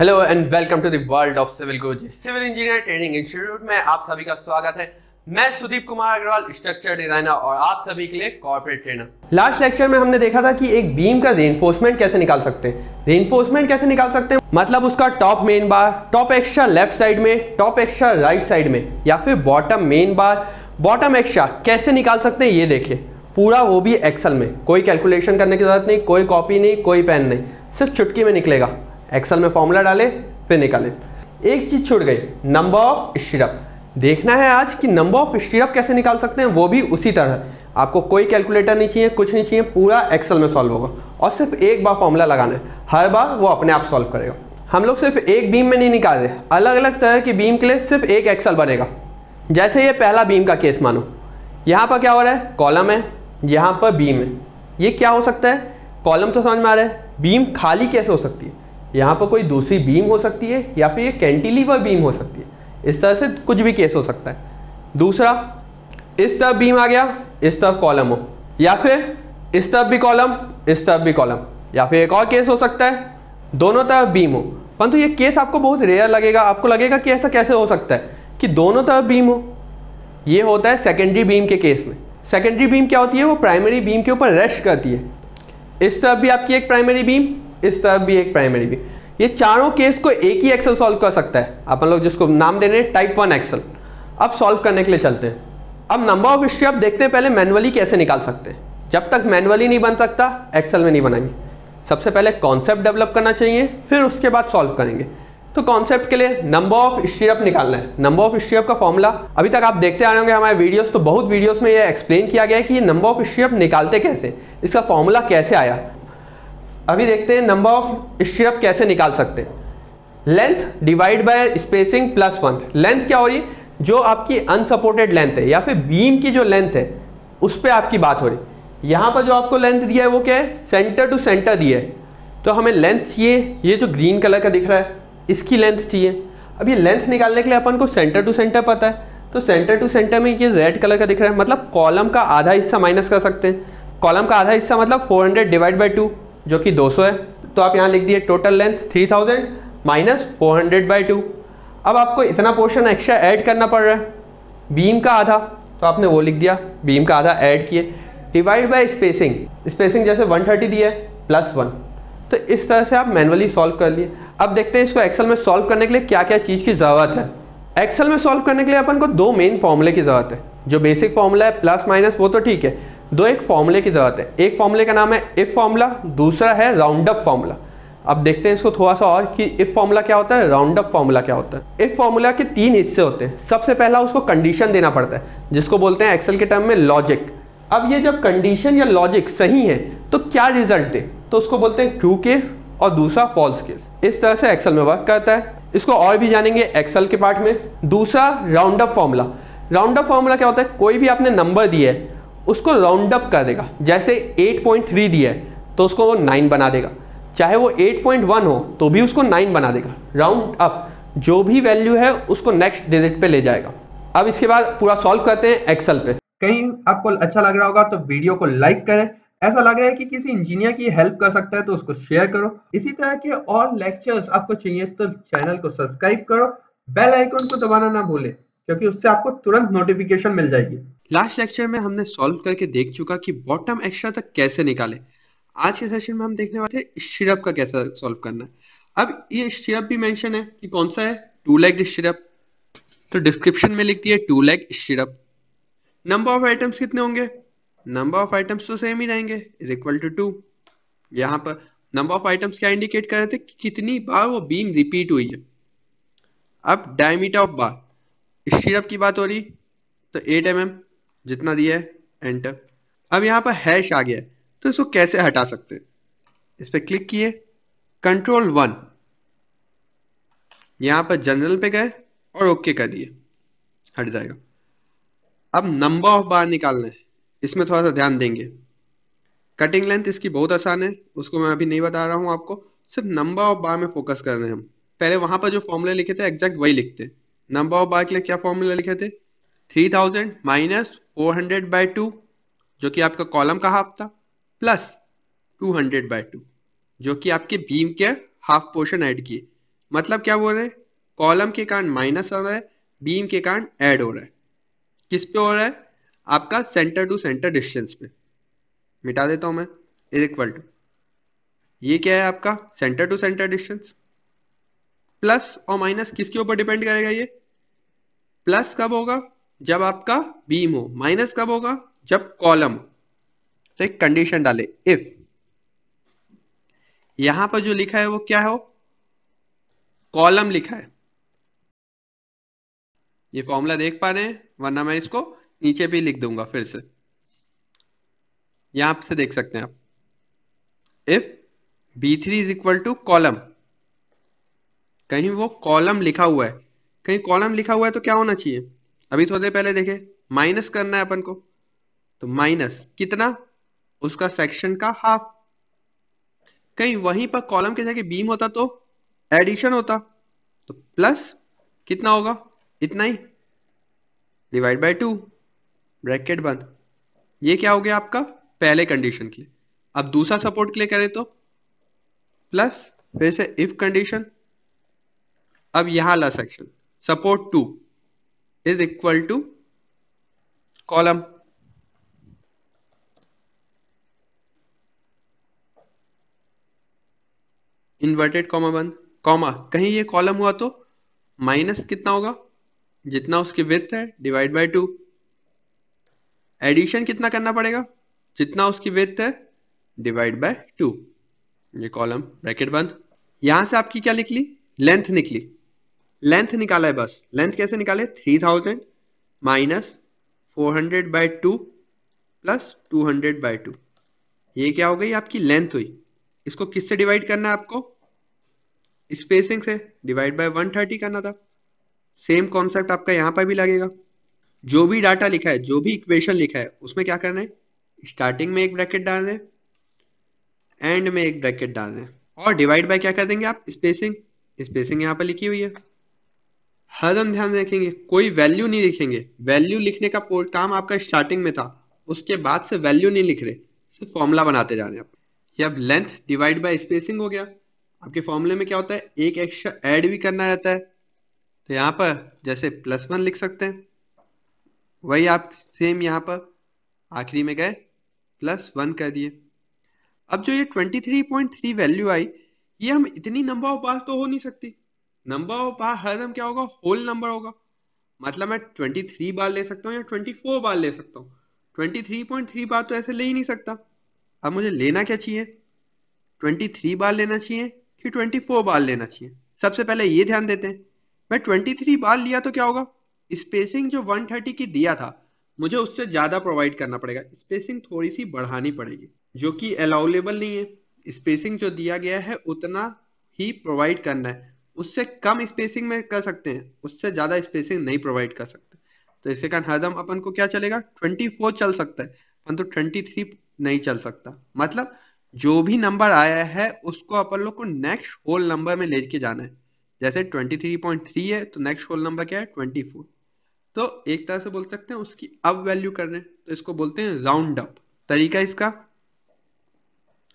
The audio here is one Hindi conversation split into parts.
hello and welcome to the world of civil coach civil engineer training institute में आप सभी का स्वागत है मैं सुदीप कुमार अग्रवाल स्ट्रक्चर डिजाइनर और आप सभी के लिए कॉर्पोरेट ट्रेनर लास्ट लेक्चर में हमने देखा था कि एक बीम का रेनफोर्समेंट कैसे निकाल सकते हैं रेनफोर्समेंट कैसे निकाल सकते हैं मतलब उसका top main bar top extra left side में टॉप एक्स्ट्रा राइट साइड में या फिर bottom main bar bottom extra कैसे निकाल सकते हैं ये देखिए पूरा वो भी एक्सल में कोई कैलकुलेशन करने की जरूरत नहीं कोई कॉपी नहीं कोई पेन नहीं सिर्फ चुटकी में निकलेगा एक्सल में फॉर्मूला डाले फिर निकाले एक चीज़ छूट गई नंबर ऑफ स्टिरप देखना है आज कि नंबर ऑफ स्टीरअप कैसे निकाल सकते हैं वो भी उसी तरह आपको कोई कैलकुलेटर नहीं चाहिए कुछ नहीं चाहिए पूरा एक्सल में सॉल्व होगा और सिर्फ एक बार फॉर्मूला लगाना है हर बार वो अपने आप सॉल्व करेगा हम लोग सिर्फ एक बीम में नहीं निकाल रहे अलग अलग तरह की बीम के लिए सिर्फ एक एक्सल बनेगा जैसे ये पहला बीम का केस मानो यहाँ पर क्या हो रहा है कॉलम है यहाँ पर बीम है ये क्या हो सकता है कॉलम तो समझ में आ रहा है बीम खाली कैसे हो सकती है यहाँ पर कोई दूसरी बीम हो सकती है या फिर ये कैंटिलीवर बीम हो सकती है इस तरह से कुछ भी केस हो सकता है दूसरा इस तरफ बीम आ गया इस तरफ कॉलम हो या फिर इस तरफ भी कॉलम इस तरफ भी कॉलम या फिर एक और केस हो सकता है दोनों तरफ बीम हो परंतु ये केस आपको बहुत रेयर लगेगा आपको लगेगा कि ऐसा कैसे हो सकता है कि दोनों तरफ बीम हो ये होता है सेकेंडरी बीम के केस में सेकेंडरी बीम क्या होती है वो प्राइमरी बीम के ऊपर रेस्ट करती है इस तरफ भी आपकी एक प्राइमरी बीम इस तरफ भी एक प्राइमरी भी ये चारों केस को एक ही एक्सल सॉल्व कर सकता है अपन लोग जिसको नाम दे रहे हैं टाइप वन एक्सल अब सॉल्व करने के लिए चलते हैं अब नंबर ऑफ आप देखते हैं पहले मैनुअली कैसे निकाल सकते हैं जब तक मैनुअली नहीं बन सकता एक्सेल में नहीं बनाएंगे सबसे पहले कॉन्सेप्ट डेवलप करना चाहिए फिर उसके बाद सॉल्व करेंगे तो कॉन्सेप्ट के लिए नंबर ऑफ स्टेप निकालना है नंबर ऑफ स्ट्रीअप का फॉर्मूला अभी तक आप देखते आ रहे होंगे हमारे वीडियोस तो बहुत वीडियोस में ये एक्सप्लेन किया गया है कि नंबर ऑफ स्टीरअप निकालते कैसे इसका फॉर्मूला कैसे आया अभी देखते हैं नंबर ऑफ स्ट्रिप कैसे निकाल सकते हैं length divide by spacing plus one length क्या हो रही जो आपकी अनसपोर्टेड लेंथ है या फिर बीम की जो लेंथ है उस पर आपकी बात हो रही यहाँ पर जो आपको लेंथ दिया है वो क्या है सेंटर टू सेंटर दिया है तो हमें लेंथ चाहिए ये जो ग्रीन कलर का दिख रहा है इसकी लेंथ चाहिए अब ये लेंथ निकालने के लिए अपन को सेंटर टू सेंटर पता है तो सेंटर टू सेंटर में ये रेड कलर का दिख रहा है मतलब कॉलम का आधा हिस्सा माइनस कर सकते हैं कॉलम का आधा हिस्सा मतलब 400 डिवाइड बाई टू जो कि 200 है तो आप यहाँ लिख दिए total length 3000 thousand minus four hundred by two अब आपको इतना पोर्शन एक्स्ट्रा ऐड करना पड़ रहा है बीम का आधा तो आपने वो लिख दिया बीम का आधा ऐड किए डिवाइड बाय स्पेसिंग स्पेसिंग जैसे 130 दिया है प्लस वन तो इस तरह से आप मैनुअली सॉल्व कर लिए अब देखते हैं इसको एक्सेल में सॉल्व करने के लिए क्या क्या चीज़ की ज़रूरत है एक्सेल में सॉल्व करने के लिए अपन को दो मेन फॉर्मूले की ज़रूरत है जो बेसिक फॉर्मूला है प्लस माइनस वो तो ठीक है दो एक फॉर्मूले की ज़रूरत है एक फॉर्मूले का नाम है इफ़ फॉर्मूला दूसरा है राउंडअप फॉर्मूला अब देखते हैं इसको थोड़ा सा और कि इफ़ फॉर्मूला क्या होता है राउंडअप फॉर्मूला क्या होता है इफ़ फॉर्मूला के तीन हिस्से होते हैं सबसे पहला उसको कंडीशन देना पड़ता है जिसको बोलते हैं एक्सेल के टर्म में लॉजिक अब ये जब कंडीशन या लॉजिक सही है तो क्या रिजल्ट है तो उसको बोलते हैं ट्रू केस और दूसरा फॉल्स केस इस तरह से एक्सेल में वर्क करता है इसको और भी जानेंगे एक्सेल के पार्ट में दूसरा राउंडअप फॉर्मूला राउंडअप फॉर्मूला क्या होता है कोई भी आपने नंबर दिया है उसको राउंड अप कर देगा जैसे 8.3 दिया है तो उसको वो 9 बना देगा चाहे वो 8.1 हो तो भी उसको 9 बना देगा राउंड अप जो भी वैल्यू है उसको नेक्स्ट डिजिट पे ले जाएगा अब इसके बाद पूरा सॉल्व करते हैं एक्सल पे कहीं आपको अच्छा लग रहा होगा तो वीडियो को लाइक करें ऐसा लग रहा है कि किसी इंजीनियर की हेल्प कर सकता है तो उसको शेयर करो इसी तरह के और लेक्चर्स आपको चाहिए तो चैनल को सब्सक्राइब करो बेल आइकॉन को दबाना ना भूलें क्योंकि उससे आपको तुरंत नोटिफिकेशन मिल जाएगी लास्ट लेक्चर में हमने सॉल्व करके देख चुका कि बॉटम एक्स्ट्रा तक कैसे निकाले आज के सेशन में हम देखने वाले स्टिरप का कैसे सॉल्व करना है अब ये स्टिरप भी मेंशन है कि कौन सा है टू लेग स्टिरप तो डिस्क्रिप्शन में लिख दिया two leg stirrup number of items कितने होंगे नंबर ऑफ आइटम्स तो सेम ही रहेंगे इज इक्वल टू टू यहाँ पर नंबर ऑफ आइटम्स क्या इंडिकेट कर रहे थे कि कितनी बार वो बीम रिपीट हुई है अब डायमीटर ऑफ बार स्टिरप की बात हो रही तो एट एम mm, जितना दिया है एंटर अब यहाँ पर हैश आ गया तो इसको कैसे हटा सकते हैं इस पर क्लिक किए कंट्रोल वन यहाँ पर जनरल पे गए और ओके कर दिए हट जाएगा अब नंबर ऑफ बार निकालना है इसमें थोड़ा सा ध्यान देंगे कटिंग लेंथ इसकी बहुत आसान है उसको मैं अभी नहीं बता रहा हूँ आपको सिर्फ नंबर ऑफ बार में फोकस कर रहे हैं हम पहले वहां पर जो फॉर्मूला लिखे थे एग्जैक्ट वही लिखते नंबर ऑफ बार के लिए क्या फॉर्मूला लिखे थे three thousand minus four hundred by two जो कि आपका कॉलम का हाफ था plus two hundred by two जो कि आपके बीम के हाफ पोर्शन ऐड किए मतलब क्या बोल रहे हैं कॉलम के कारण माइनस हो रहा है बीम के कारण ऐड हो रहा है किस पे हो रहा है आपका सेंटर टू सेंटर डिस्टेंस पे मिटा देता हूं मैं इज इक्वल टू ये क्या है आपका centre to centre distance plus और माइनस किसके ऊपर डिपेंड करेगा ये प्लस कब होगा जब आपका बीम हो माइनस कब होगा जब कॉलम हो तो एक कंडीशन डाले इफ यहां पर जो लिखा है वो क्या हो कॉलम लिखा है ये फॉर्मूला देख पा रहे हैं वरना मैं इसको नीचे भी लिख दूंगा फिर से यहां से देख सकते हैं आप if B three is equal to column कहीं वो कॉलम लिखा हुआ है कहीं कॉलम लिखा हुआ है तो क्या होना चाहिए अभी थोड़ी तो देर पहले देखे माइनस करना है अपन को तो माइनस कितना उसका सेक्शन का हाफ कहीं वहीं पर कॉलम के जगह बीम होता तो एडिशन होता तो प्लस कितना होगा इतना ही डिवाइड बाय टू ब्रैकेट बंद ये क्या हो गया आपका पहले कंडीशन के लिए अब दूसरा सपोर्ट के लिए करें तो प्लस फिर से इफ कंडीशन अब यहां ला section support to is equal to column inverted comma बंद कॉमा कहीं ये कॉलम हुआ तो माइनस कितना होगा जितना उसकी विथ है डिवाइड बाय टू एडिशन कितना करना पड़ेगा जितना उसकी विथ है डिवाइड बाय टू ये कॉलम ब्रैकेट बंद यहां से आपकी क्या निकली लेंथ निकली लेंथ निकाला है बस लेंथ कैसे निकाले three thousand minus four hundred by two plus two hundred by two ये क्या हो गई आपकी लेंथ हुई इसको किससे डिवाइड करना है आपको स्पेसिंग से डिवाइड बाय वन थर्टी करना था सेम कॉन्सेप्ट आपका यहाँ पर भी लगेगा जो भी डाटा लिखा है जो भी इक्वेशन लिखा है उसमें क्या करना है स्टार्टिंग में एक ब्रैकेट डाल दें एंड में एक ब्रैकेट डाल दें और डिवाइड बाय क्या कर देंगे आप स्पेसिंग स्पेसिंग यहाँ पर लिखी हुई है हम ध्यान रखेंगे कोई वैल्यू नहीं लिखेंगे वैल्यू लिखने का काम आपका स्टार्टिंग में था उसके बाद से वैल्यू नहीं लिख रहे सिर्फ फॉर्मूला बनाते जा रहे हैं आप ये अब लेंथ डिवाइड बाय स्पेसिंग हो गया आपके फॉर्मूले में क्या होता है एक एक्स्ट्रा ऐड भी करना रहता है तो यहाँ पर जैसे प्लस वन लिख सकते हैं वही आप सेम यहाँ पर आखिरी में गए प्लस वन कर दिए अब जो ये twenty three point three value आई ये हम इतनी नंबर ऑफ बार तो हो नहीं सकती नंबर बार हरदम क्या होगा होल नंबर होगा मतलब मैं 23 बार ले सकता हूँ या 24 बार ले सकता हूँ 23.3 बार तो ऐसे ले ही नहीं सकता अब मुझे लेना क्या चाहिए 23 बार लेना चाहिए कि 24 बार लेना चाहिए सबसे पहले ये ध्यान देते हैं मैं 23 बार लिया तो क्या होगा स्पेसिंग जो 130 की दिया था मुझे उससे ज़्यादा प्रोवाइड करना पड़ेगा स्पेसिंग थोड़ी सी बढ़ानी पड़ेगी जो कि अलाउलेबल नहीं है स्पेसिंग जो दिया गया है उतना ही प्रोवाइड करना है उससे कम स्पेसिंग में कर सकते हैं उससे ज्यादा स्पेसिंग नहीं प्रोवाइड कर सकते तो इसके कारण हरदम अपन को क्या चलेगा ट्वेंटी फोर चल सकता है परंतु ट्वेंटी थ्री नहीं चल सकता मतलब जो भी नंबर आया है उसको अपन लोग को नेक्स्ट होल नंबर में लेके जाना है जैसे 23.3 है तो नेक्स्ट होल नंबर क्या है 24 तो एक तरह से बोल सकते हैं उसकी अब वैल्यू कर रहे हैं तो इसको बोलते हैं राउंड अप तरीका इसका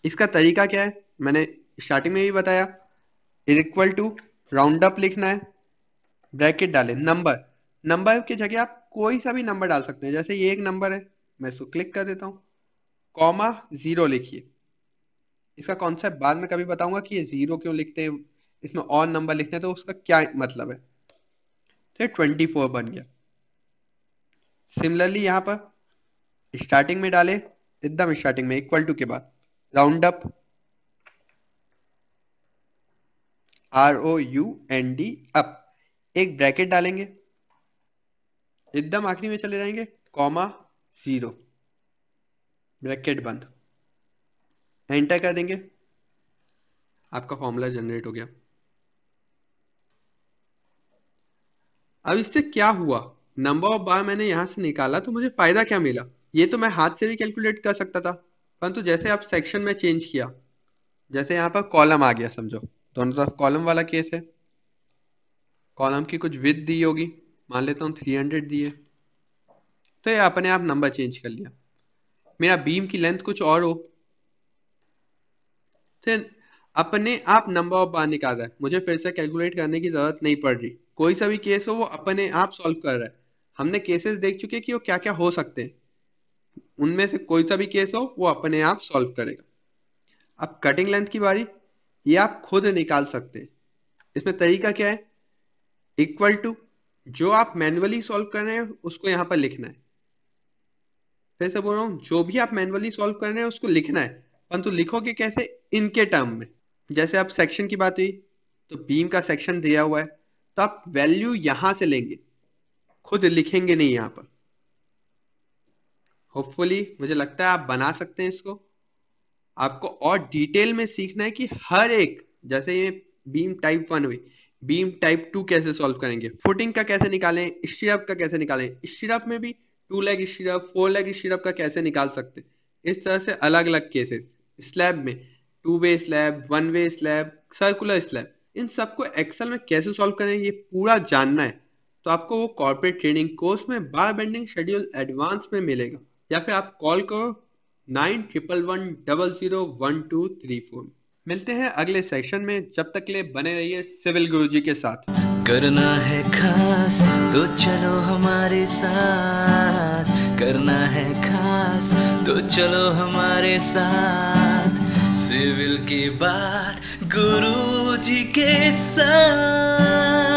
इसका तरीका क्या है मैंने स्टार्टिंग में भी बताया is equal to round up लिखना है ब्रैकेट डाले नंबर नंबर की जगह आप कोई सा भी नंबर डाल सकते हैं जैसे ये एक नंबर है मैं इसको क्लिक कर देता हूँ कॉमा जीरो लिखिए इसका कॉन्सेप्ट बाद में कभी बताऊंगा कि ये जीरो क्यों लिखते हैं इसमें और नंबर लिखने तो उसका क्या मतलब है तो ट्वेंटी फोर बन गया सिमिलरली यहाँ पर स्टार्टिंग में डाले एकदम स्टार्टिंग में इक्वल टू के बाद round up R O U N D up एक ब्रैकेट डालेंगे एकदम आखिरी में चले जाएंगे कॉमा जीरो ब्रैकेट बंद एंटर कर देंगे आपका फॉर्मूला जनरेट हो गया अब इससे क्या हुआ नंबर ऑफ बार मैंने यहां से निकाला तो मुझे फायदा क्या मिला ये तो मैं हाथ से भी कैलकुलेट कर सकता था परंतु जैसे आप सेक्शन में चेंज किया जैसे यहां पर कॉलम आ गया समझो दोनों तरफ कॉलम वाला केस है कॉलम की कुछ विथ दी होगी मान लेता हूँ थ्री हंड्रेड दी है तो ये अपने आप नंबर चेंज कर लिया मेरा बीम की लेंथ कुछ और हो तो अपने आप नंबर ऑफ बार निकाल रहा है मुझे फिर से कैलकुलेट करने की जरूरत नहीं पड़ रही कोई सा भी केस हो वो अपने आप सॉल्व कर रहा है हमने केसेस देख चुके कि वो क्या क्या हो सकते हैं उनमें से कोई सा भी केस हो वो अपने आप सॉल्व करेगा अब कटिंग लेंथ की बारी ये आप खुद निकाल सकते हैं इसमें तरीका क्या है इक्वल टू जो आप मैनुअली सॉल्व कर रहे हैं उसको यहां पर लिखना है फिर से बोल रहा हूं जो भी आप मैनुअली सॉल्व कर रहे हैं उसको लिखना है परंतु लिखोगे कैसे इनके टर्म में जैसे आप सेक्शन की बात हुई तो बीम का सेक्शन दिया हुआ है तो आप वैल्यू यहां से लेंगे खुद लिखेंगे नहीं यहाँ पर होपफुली मुझे लगता है आप बना सकते हैं इसको आपको और डिटेल में सीखना है कि हर एक जैसे ये बीम टाइप वन हुई बीम टाइप टू कैसे सॉल्व करेंगे फुटिंग का कैसे निकालें स्टिरअप का कैसे निकालें स्टिरअप में भी two leg stirrup four leg stirrup का कैसे निकाल सकते इस तरह से अलग अलग केसेस स्लैब में two way slab one way slab circular slab इन सबको एक्सेल में कैसे सॉल्व करें ये पूरा जानना है तो आपको वो कॉर्पोरेट ट्रेनिंग कोर्स में बार बेंडिंग शेड्यूल एडवांस में मिलेगा या फिर आप कॉल करो nine triple one double zero one two three four मिलते हैं अगले सेक्शन में जब तक ले बने रहिए सिविल गुरुजी के साथ करना है खास तो चलो हमारे साथ करना है खास तो चलो हमारे साथ सिविल की बात गुरुजी के साथ